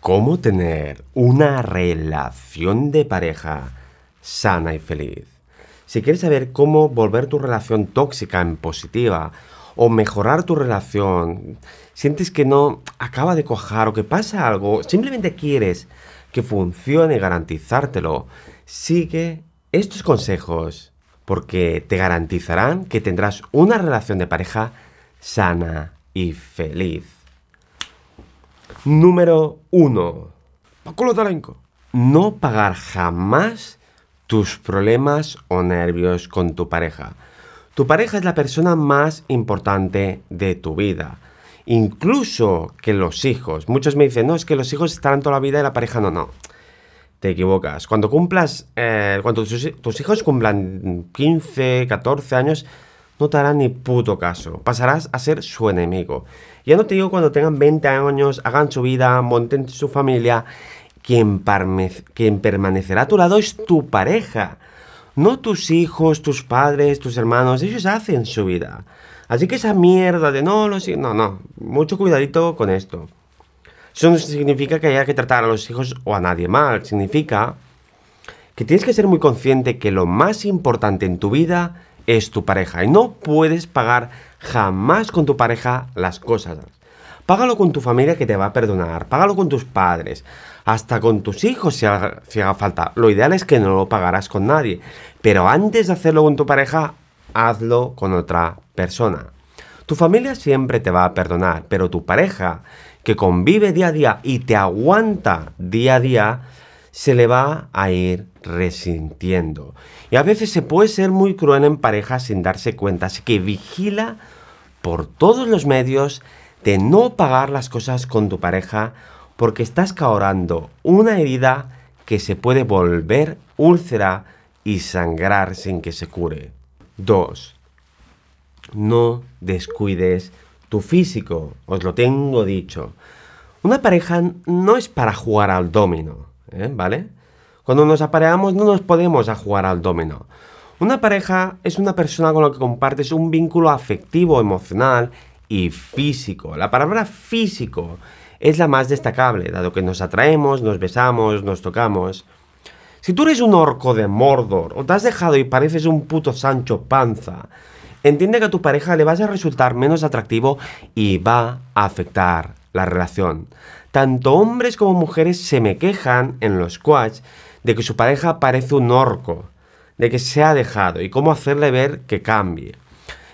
¿Cómo tener una relación de pareja sana y feliz? Si quieres saber cómo volver tu relación tóxica en positiva o mejorar tu relación, sientes que no acaba de cojar o que pasa algo, simplemente quieres que funcione y garantizártelo, sigue estos consejos porque te garantizarán que tendrás una relación de pareja sana y feliz. Número 1. Paco Talenco. No pagar jamás tus problemas o nervios con tu pareja. Tu pareja es la persona más importante de tu vida. Incluso que los hijos. Muchos me dicen, no, es que los hijos estarán toda la vida y la pareja no, no. Te equivocas. Cuando cumplas, eh, cuando tus hijos cumplan 15, 14 años, no te hará ni puto caso. Pasarás a ser su enemigo. Ya no te digo cuando tengan 20 años, hagan su vida, monten su familia. Quien, permanecerá a tu lado es tu pareja. No tus hijos, tus padres, tus hermanos. Ellos hacen su vida. Así que esa mierda de no, no, no. Mucho cuidadito con esto. Eso no significa que haya que tratar a los hijos o a nadie mal. Significa que tienes que ser muy consciente que lo más importante en tu vida es tu pareja y no puedes pagar jamás con tu pareja las cosas. Págalo con tu familia que te va a perdonar, págalo con tus padres, hasta con tus hijos si haga, falta. Lo ideal es que no lo pagarás con nadie, pero antes de hacerlo con tu pareja, hazlo con otra persona. Tu familia siempre te va a perdonar, pero tu pareja, que convive día a día y te aguanta día a día, se le va a ir resintiendo. Y a veces se puede ser muy cruel en pareja sin darse cuenta, así que vigila por todos los medios de no pagar las cosas con tu pareja porque estás caorando una herida que se puede volver úlcera y sangrar sin que se cure. 2. No descuides tu físico, os lo tengo dicho. Una pareja no es para jugar al domino, ¿eh? ¿vale? Cuando nos apareamos no nos podemos a jugar al domino. Una pareja es una persona con la que compartes un vínculo afectivo, emocional y físico. La palabra físico es la más destacable, dado que nos atraemos, nos besamos, nos tocamos. Si tú eres un orco de Mordor o te has dejado y pareces un puto Sancho Panza, entiende que a tu pareja le vas a resultar menos atractivo y va a afectar la relación. Tanto hombres como mujeres se me quejan en los quads de que su pareja parece un orco, de que se ha dejado y cómo hacerle ver que cambie.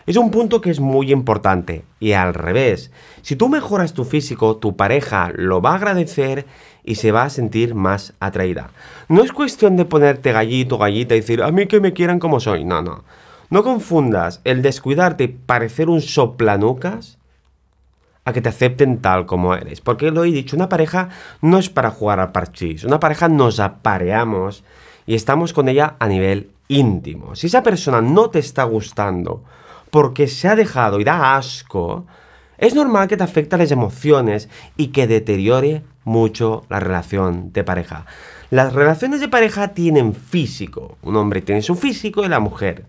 Es un punto que es muy importante y al revés. Si tú mejoras tu físico, tu pareja lo va a agradecer y se va a sentir más atraída. No es cuestión de ponerte gallito, gallita y decir, a mí que me quieran como soy. No, no. No confundas el descuidarte y parecer un soplanucas a que te acepten tal como eres. Porque lo he dicho, una pareja no es para jugar al parchís. Una pareja nos apareamos y estamos con ella a nivel íntimo. Si esa persona no te está gustando porque se ha dejado y da asco, es normal que te afecte las emociones y que deteriore mucho la relación de pareja. Las relaciones de pareja tienen físico. Un hombre tiene su físico y la mujer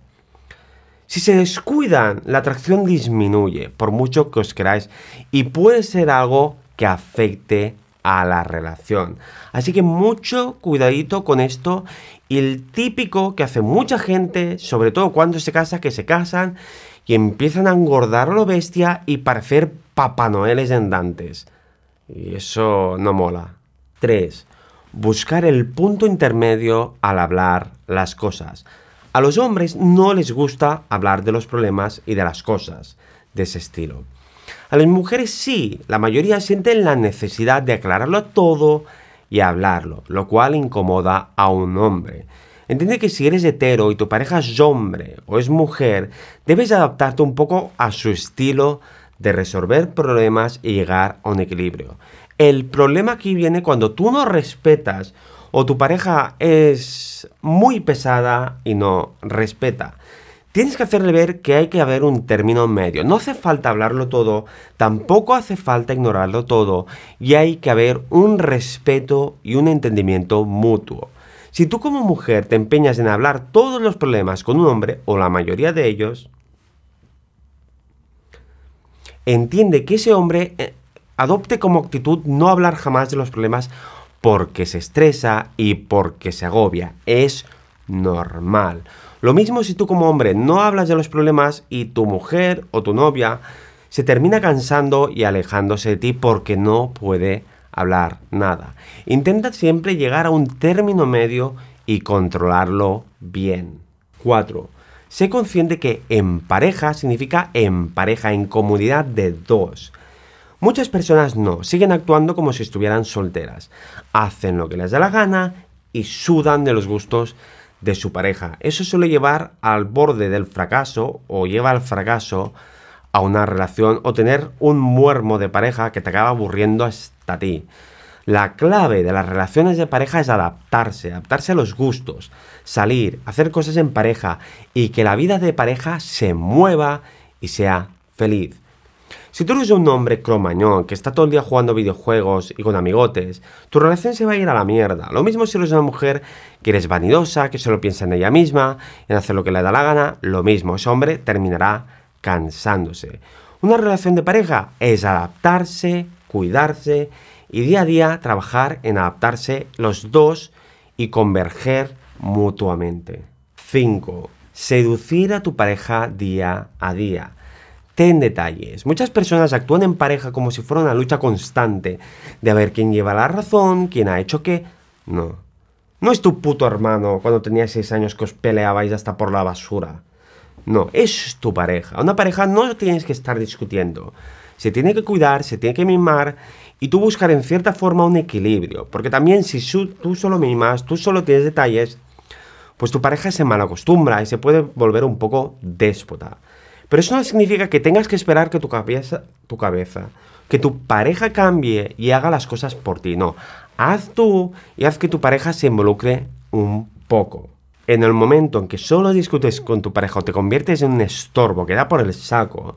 si se descuidan, la atracción disminuye, por mucho que os queráis, y puede ser algo que afecte a la relación. Así que mucho cuidadito con esto. Y el típico que hace mucha gente, sobre todo cuando se casa, que se casan y empiezan a engordar lo bestia y parecer Papá en andantes. Y eso no mola. 3. Buscar el punto intermedio al hablar las cosas. A los hombres no les gusta hablar de los problemas y de las cosas de ese estilo. A las mujeres sí, la mayoría sienten la necesidad de aclararlo todo y hablarlo, lo cual incomoda a un hombre. Entiende que si eres hetero y tu pareja es hombre o es mujer, debes adaptarte un poco a su estilo de resolver problemas y llegar a un equilibrio. El problema aquí viene cuando tú no respetas o tu pareja es muy pesada y no respeta. Tienes que hacerle ver que hay que haber un término medio. No hace falta hablarlo todo, tampoco hace falta ignorarlo todo y hay que haber un respeto y un entendimiento mutuo. Si tú como mujer te empeñas en hablar todos los problemas con un hombre, o la mayoría de ellos, entiende que ese hombre eh, adopte como actitud no hablar jamás de los problemas porque se estresa y porque se agobia. Es normal. Lo mismo si tú como hombre no hablas de los problemas y tu mujer o tu novia se termina cansando y alejándose de ti porque no puede hablar nada. Intenta siempre llegar a un término medio y controlarlo bien. 4. Sé consciente que en pareja significa en pareja, en comunidad de dos. Muchas personas no, siguen actuando como si estuvieran solteras, hacen lo que les da la gana y sudan de los gustos de su pareja. Eso suele llevar al borde del fracaso o lleva al fracaso a una relación o tener un muermo de pareja que te acaba aburriendo hasta ti. La clave de las relaciones de pareja es adaptarse, adaptarse a los gustos, salir, hacer cosas en pareja y que la vida de pareja se mueva y sea feliz. Si tú eres un hombre cromañón que está todo el día jugando videojuegos y con amigotes, tu relación se va a ir a la mierda. Lo mismo si eres una mujer que eres vanidosa, que solo piensa en ella misma, en hacer lo que le da la gana, lo mismo, ese hombre terminará cansándose. Una relación de pareja es adaptarse, cuidarse y día a día trabajar en adaptarse los dos y converger mutuamente. 5. Seducir a tu pareja día a día. Ten detalles. Muchas personas actúan en pareja como si fuera una lucha constante de a ver quién lleva la razón, quién ha hecho qué. No. No es tu puto hermano cuando tenías 6 años que os peleabais hasta por la basura. No, es tu pareja. Una pareja no tienes que estar discutiendo. Se tiene que cuidar, se tiene que mimar y tú buscar en cierta forma un equilibrio. Porque también si tú solo mimas, tú solo tienes detalles, pues tu pareja se malacostumbra y se puede volver un poco déspota. Pero eso no significa que tengas que esperar que tu cabeza, tu cabeza, que tu pareja cambie y haga las cosas por ti. No, haz tú y haz que tu pareja se involucre un poco. En el momento en que solo discutes con tu pareja o te conviertes en un estorbo que da por el saco,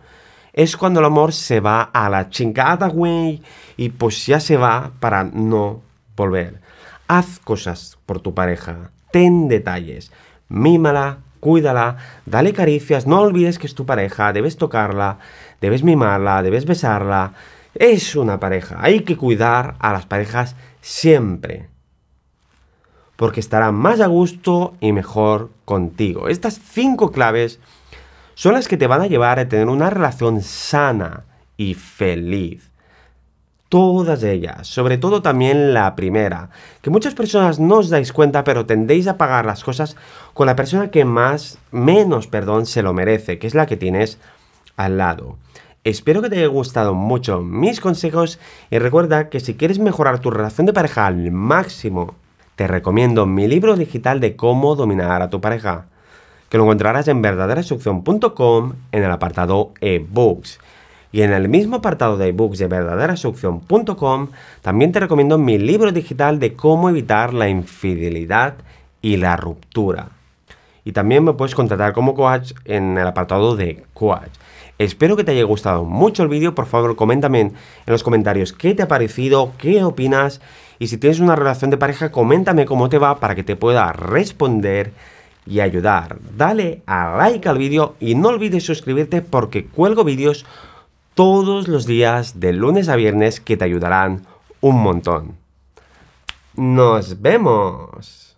es cuando el amor se va a la chingada, güey, y pues ya se va para no volver. Haz cosas por tu pareja, ten detalles, mímala, cuídala, dale caricias, no olvides que es tu pareja, debes tocarla, debes mimarla, debes besarla. Es una pareja, hay que cuidar a las parejas siempre. Porque estará más a gusto y mejor contigo. Estas cinco claves son las que te van a llevar a tener una relación sana y feliz todas ellas, sobre todo también la primera, que muchas personas no os dais cuenta, pero tendéis a pagar las cosas con la persona que más, menos, perdón, se lo merece, que es la que tienes al lado. Espero que te haya gustado mucho mis consejos y recuerda que si quieres mejorar tu relación de pareja al máximo, te recomiendo mi libro digital de cómo dominar a tu pareja, que lo encontrarás en verdaderasucción.com en el apartado ebooks. Y en el mismo apartado de ebooks de verdaderasucción.com también te recomiendo mi libro digital de cómo evitar la infidelidad y la ruptura. Y también me puedes contratar como coach en el apartado de coach. Espero que te haya gustado mucho el vídeo, por favor coméntame en los comentarios qué te ha parecido, qué opinas y si tienes una relación de pareja coméntame cómo te va para que te pueda responder y ayudar. Dale a like al vídeo y no olvides suscribirte porque cuelgo vídeos todos los días de lunes a viernes que te ayudarán un montón. Nos vemos.